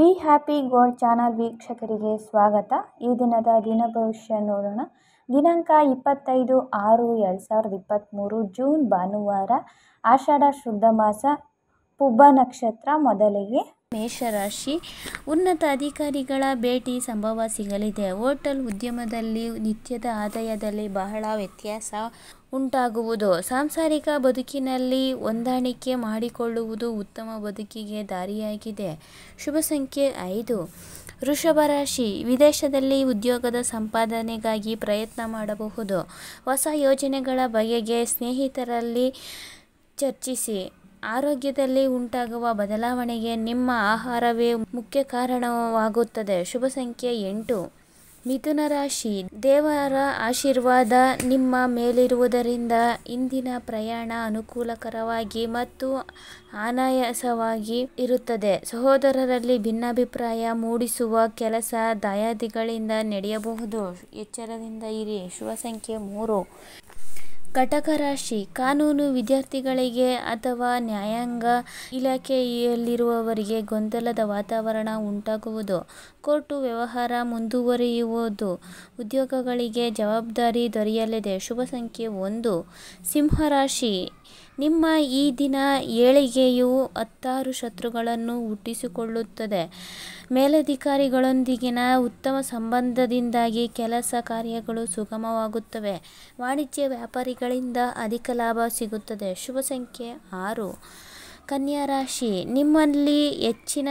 Be happy gold channel ವೀಕ್ಷಕರಿಗೆ ಸ್ವಾಗತ ಈ ದಿನದ ದಿನ ಭವಿಷ್ಯ ನೋಡೋಣ ದಿನಾಂಕ ಇಪ್ಪತ್ತೈದು ಆರು ಎರಡು ಸಾವಿರದ ಇಪ್ಪತ್ತ್ಮೂರು ಜೂನ್ ಭಾನುವಾರ ಆಷಾಢ ಶುದ್ಧ ಮಾಸ ಪುಬ್ಬ ನಕ್ಷತ್ರ ಮೊದಲಿಗೆ ಮೇಷರಾಶಿ ಉನ್ನತ ಅಧಿಕಾರಿಗಳ ಭೇಟಿ ಸಂಭವ ಸಿಗಲಿದೆ ಹೋಟೆಲ್ ಉದ್ಯಮದಲ್ಲಿ ನಿತ್ಯದ ಆದಾಯದಲ್ಲಿ ಬಹಳ ವ್ಯತ್ಯಾಸ ಉಂಟಾಗುವುದು ಸಾಂಸಾರಿಕ ಬದುಕಿನಲ್ಲಿ ಹೊಂದಾಣಿಕೆ ಮಾಡಿಕೊಳ್ಳುವುದು ಉತ್ತಮ ಬದುಕಿಗೆ ದಾರಿಯಾಗಿದೆ ಶುಭ ಸಂಖ್ಯೆ ಐದು ವೃಷಭ ರಾಶಿ ವಿದೇಶದಲ್ಲಿ ಉದ್ಯೋಗದ ಸಂಪಾದನೆಗಾಗಿ ಪ್ರಯತ್ನ ಮಾಡಬಹುದು ಹೊಸ ಯೋಜನೆಗಳ ಬಗೆಗೆ ಸ್ನೇಹಿತರಲ್ಲಿ ಚರ್ಚಿಸಿ ಆರೋಗ್ಯದಲ್ಲಿ ಉಂಟಾಗುವ ಬದಲಾವಣೆಗೆ ನಿಮ್ಮ ಆಹಾರವೇ ಮುಖ್ಯ ಕಾರಣವಾಗುತ್ತದೆ ಶುಭ ಸಂಖ್ಯೆ ಎಂಟು ಮಿಥುನ ರಾಶಿ ದೇವರ ಆಶೀರ್ವಾದ ನಿಮ್ಮ ಮೇಲಿರುವುದರಿಂದ ಇಂದಿನ ಪ್ರಯಾಣ ಅನುಕೂಲಕರವಾಗಿ ಮತ್ತು ಅನಾಯಾಸವಾಗಿ ಇರುತ್ತದೆ ಸಹೋದರರಲ್ಲಿ ಭಿನ್ನಾಭಿಪ್ರಾಯ ಮೂಡಿಸುವ ಕೆಲಸ ದಾಯಾದಿಗಳಿಂದ ನಡೆಯಬಹುದು ಎಚ್ಚರದಿಂದ ಇರಿ ಶುಭ ಸಂಖ್ಯೆ ಮೂರು ಘಟಕ ರಾಶಿ ಕಾನೂನು ವಿದ್ಯಾರ್ಥಿಗಳಿಗೆ ಅಥವಾ ನ್ಯಾಯಾಂಗ ಇಲಾಖೆಯಲ್ಲಿರುವವರಿಗೆ ಗೊಂದಲದ ವಾತಾವರಣ ಉಂಟಾಗುವುದು. ಕೋರ್ಟು ವ್ಯವಹಾರ ಮುಂದುವರಿಯುವುದು. ಉದ್ಯೋಗಗಳಿಗೆ ಜವಾಬ್ದಾರಿ ದೊರೆಯಲಿದೆ. ಶುಭ ಸಂಖ್ಯೆ ಒಂದು. ಸಿಂಹರಾಶಿ ನಿಮ್ಮ ಈ ದಿನ ಏಳಿಗೆಯು ಹತ್ತಾರು ಶತ್ರುಗಳನ್ನು ಹುಟ್ಟಿಸಿಕೊಳ್ಳುತ್ತದೆ ಮೇಲಧಿಕಾರಿಗಳೊಂದಿಗಿನ ಉತ್ತಮ ಸಂಬಂಧದಿಂದಾಗಿ ಕೆಲಸ ಕಾರ್ಯಗಳು ಸುಗಮವಾಗುತ್ತವೆ ವಾಣಿಜ್ಯ ವ್ಯಾಪಾರಿಗಳಿಂದ ಅಧಿಕ ಲಾಭ ಸಿಗುತ್ತದೆ ಶುಭ ಸಂಖ್ಯೆ ಆರು ಕನ್ಯಾ ರಾಶಿ ನಿಮ್ಮಲ್ಲಿ ಹೆಚ್ಚಿನ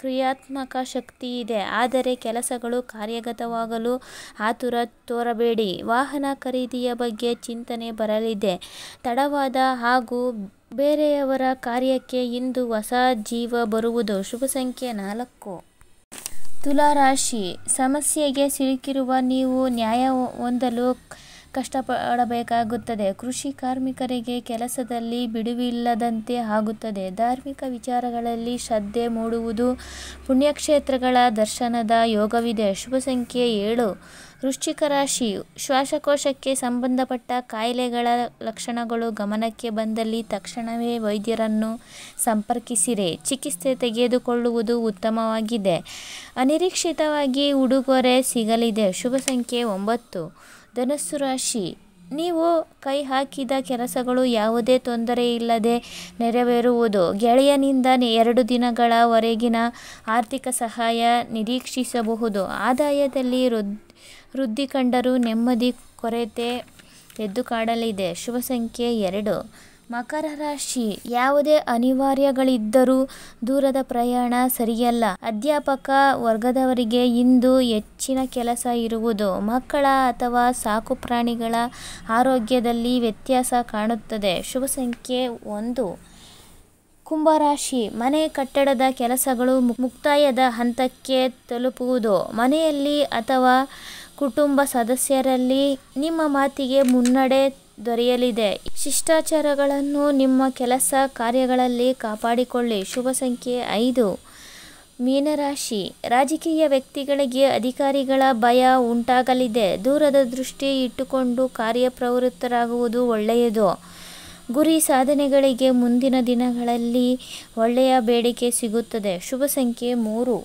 ಕ್ರಿಯಾತ್ಮಕ ಶಕ್ತಿ ಇದೆ ಆದರೆ ಕೆಲಸಗಳು ಕಾರ್ಯಗತವಾಗಲು ಆತುರ ತೋರಬೇಡಿ ವಾಹನ ಖರೀದಿಯ ಬಗ್ಗೆ ಚಿಂತನೆ ಬರಲಿದೆ ತಡವಾದ ಹಾಗೂ ಬೇರೆಯವರ ಕಾರ್ಯಕ್ಕೆ ಇಂದು ಹೊಸ ಜೀವ ಬರುವುದು ಶುಭ ಸಂಖ್ಯೆ ನಾಲ್ಕು ತುಲಾರಾಶಿ ಸಮಸ್ಯೆಗೆ ಸಿಲುಕಿರುವ ನೀವು ನ್ಯಾಯ ಹೊಂದಲು ಕಷ್ಟಪಡಬೇಕಾಗುತ್ತದೆ ಕೃಷಿ ಕಾರ್ಮಿಕರಿಗೆ ಕೆಲಸದಲ್ಲಿ ಬಿಡುವಿಲ್ಲದಂತೆ ಆಗುತ್ತದೆ ಧಾರ್ಮಿಕ ವಿಚಾರಗಳಲ್ಲಿ ಶ್ರದ್ಧೆ ಮೂಡುವುದು ಪುಣ್ಯಕ್ಷೇತ್ರಗಳ ದರ್ಶನದ ಯೋಗವಿದೆ ಶುಭ ಸಂಖ್ಯೆ ಏಳು ವೃಶ್ಚಿಕ ರಾಶಿ ಶ್ವಾಸಕೋಶಕ್ಕೆ ಸಂಬಂಧಪಟ್ಟ ಕಾಯಿಲೆಗಳ ಲಕ್ಷಣಗಳು ಗಮನಕ್ಕೆ ಬಂದಲ್ಲಿ ತಕ್ಷಣವೇ ವೈದ್ಯರನ್ನು ಸಂಪರ್ಕಿಸಿರೆ ಚಿಕಿತ್ಸೆ ತೆಗೆದುಕೊಳ್ಳುವುದು ಉತ್ತಮವಾಗಿದೆ ಅನಿರೀಕ್ಷಿತವಾಗಿ ಉಡುಗೊರೆ ಸಿಗಲಿದೆ ಶುಭ ಸಂಖ್ಯೆ ಒಂಬತ್ತು ಧನಸ್ಸು ರಾಶಿ ನೀವು ಕೈ ಹಾಕಿದ ಕೆಲಸಗಳು ಯಾವುದೇ ತೊಂದರೆ ಇಲ್ಲದೆ ನೆರವೇರುವುದು ಗೆಳೆಯನಿಂದ ಎರಡು ದಿನಗಳವರೆಗಿನ ಆರ್ಥಿಕ ಸಹಾಯ ನಿರೀಕ್ಷಿಸಬಹುದು ಆದಾಯದಲ್ಲಿ ವೃದ್ಧಿ ಕಂಡರೂ ನೆಮ್ಮದಿ ಕೊರತೆ ಎದ್ದು ಕಾಡಲಿದೆ ಶುಭ ಸಂಖ್ಯೆ ಎರಡು ಮಕರ ರಾಶಿ ಯಾವುದೇ ಅನಿವಾರ್ಯಗಳಿದ್ದರೂ ದೂರದ ಪ್ರಯಾಣ ಸರಿಯಲ್ಲ ಅಧ್ಯಾಪಕ ವರ್ಗದವರಿಗೆ ಇಂದು ಹೆಚ್ಚಿನ ಕೆಲಸ ಇರುವುದು ಮಕ್ಕಳ ಅಥವಾ ಸಾಕು ಪ್ರಾಣಿಗಳ ಆರೋಗ್ಯದಲ್ಲಿ ವ್ಯತ್ಯಾಸ ಕಾಣುತ್ತದೆ ಶುಭ ಸಂಖ್ಯೆ ಒಂದು ಕುಂಭರಾಶಿ ಮನೆ ಕಟ್ಟಡದ ಕೆಲಸಗಳು ಮುಕ್ತಾಯದ ಹಂತಕ್ಕೆ ತಲುಪುವುದು ಮನೆಯಲ್ಲಿ ಅಥವಾ ಕುಟುಂಬ ಸದಸ್ಯರಲ್ಲಿ ನಿಮ್ಮ ಮಾತಿಗೆ ಮುನ್ನಡೆ ದೊರೆಯಲಿದೆ. ಶಿಷ್ಟಾಚಾರಗಳನ್ನು ನಿಮ್ಮ ಕೆಲಸ ಕಾರ್ಯಗಳಲ್ಲಿ ಕಾಪಾಡಿಕೊಳ್ಳಿ. ಶುಭ ಸಂಖ್ಯೆ ಐದು. ಮೀನರಾಶಿ: ರಾಜಕೀಯ ವ್ಯಕ್ತಿಗಳಿಗೆ ಅಧಿಕಾರಿಗಳ ಭಯ ಉಂಟಾಗಲಿದೆ. ದೂರದ ದೃಷ್ಟಿ ಇಟ್ಟುಕೊಂಡು ಕಾರ್ಯ ಪ್ರವೃತ್ತರಾಗುವುದು ಒಳ್ಳೆಯದು. ಗುರಿ ಸಾಧನೆಗಳಿಗೆ ಮುಂದಿನ ದಿನಗಳಲ್ಲಿ ಒಳ್ಳೆಯ ಬೇಡಿಕೆ ಸಿಗುತ್ತದೆ. ಶುಭ ಸಂಖ್ಯೆ ಮೂರು.